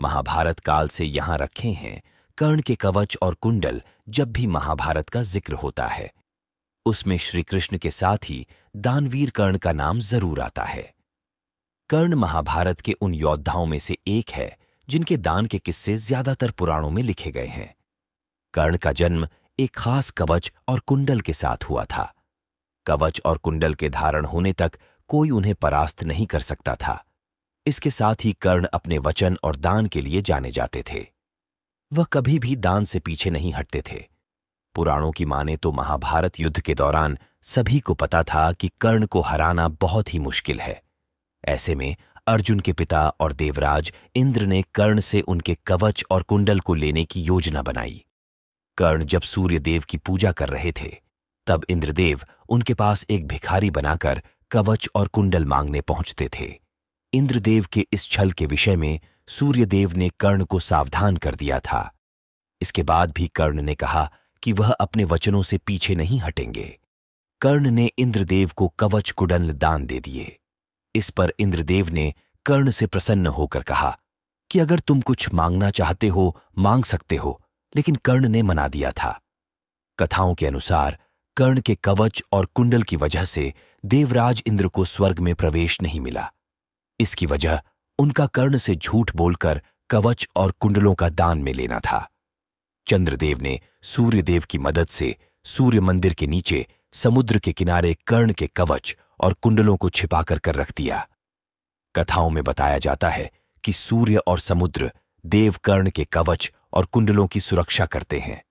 महाभारत काल से यहां रखे हैं कर्ण के कवच और कुंडल जब भी महाभारत का जिक्र होता है उसमें श्री कृष्ण के साथ ही दानवीर कर्ण का नाम जरूर आता है कर्ण महाभारत के उन योद्धाओं में से एक है जिनके दान के किस्से ज्यादातर पुराणों में लिखे गए हैं कर्ण का जन्म एक खास कवच और कुंडल के साथ हुआ था कवच और कुंडल के धारण होने तक कोई उन्हें परास्त नहीं कर सकता था इसके साथ ही कर्ण अपने वचन और दान के लिए जाने जाते थे वह कभी भी दान से पीछे नहीं हटते थे पुराणों की माने तो महाभारत युद्ध के दौरान सभी को पता था कि कर्ण को हराना बहुत ही मुश्किल है ऐसे में अर्जुन के पिता और देवराज इंद्र ने कर्ण से उनके कवच और कुंडल को लेने की योजना बनाई कर्ण जब सूर्यदेव की पूजा कर रहे थे तब इंद्रदेव उनके पास एक भिखारी बनाकर कवच और कुंडल मांगने पहुंचते थे इंद्रदेव के इस छल के विषय में सूर्यदेव ने कर्ण को सावधान कर दिया था इसके बाद भी कर्ण ने कहा कि वह अपने वचनों से पीछे नहीं हटेंगे कर्ण ने इंद्रदेव को कवच कुडल दान दे दिए इस पर इंद्रदेव ने कर्ण से प्रसन्न होकर कहा कि अगर तुम कुछ मांगना चाहते हो मांग सकते हो लेकिन कर्ण ने मना दिया था कथाओं के अनुसार कर्ण के कवच और कुंडल की वजह से देवराज इंद्र को स्वर्ग में प्रवेश नहीं मिला इसकी वजह उनका कर्ण से झूठ बोलकर कवच और कुंडलों का दान में लेना था चंद्रदेव ने सूर्यदेव की मदद से सूर्य मंदिर के नीचे समुद्र के किनारे कर्ण के कवच और कुंडलों को छिपाकर कर रख दिया कथाओं में बताया जाता है कि सूर्य और समुद्र देव कर्ण के कवच और कुंडलों की सुरक्षा करते हैं